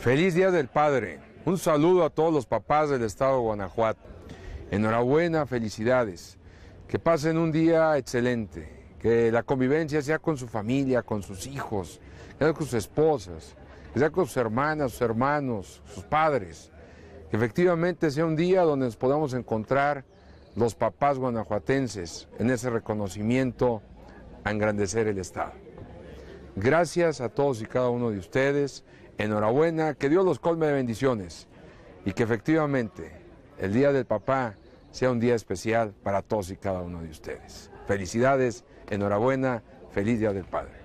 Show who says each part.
Speaker 1: Feliz Día del Padre. Un saludo a todos los papás del estado de Guanajuato. Enhorabuena, felicidades. Que pasen un día excelente. Que la convivencia sea con su familia, con sus hijos, con sus esposas, sea con sus hermanas, sus hermanos, sus padres. Que efectivamente sea un día donde nos podamos encontrar los papás guanajuatenses en ese reconocimiento a engrandecer el Estado. Gracias a todos y cada uno de ustedes enhorabuena, que Dios los colme de bendiciones y que efectivamente el Día del Papá sea un día especial para todos y cada uno de ustedes. Felicidades, enhorabuena, feliz Día del Padre.